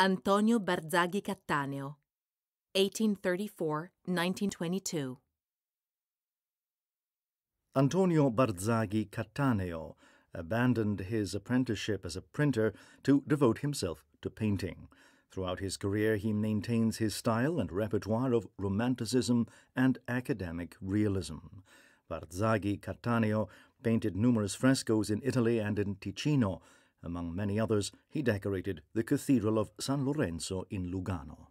Antonio Barzaghi Cattaneo, 1834-1922. Antonio Barzaghi Cattaneo abandoned his apprenticeship as a printer to devote himself to painting. Throughout his career, he maintains his style and repertoire of romanticism and academic realism. Barzaghi Cattaneo painted numerous frescoes in Italy and in Ticino, among many others, he decorated the Cathedral of San Lorenzo in Lugano.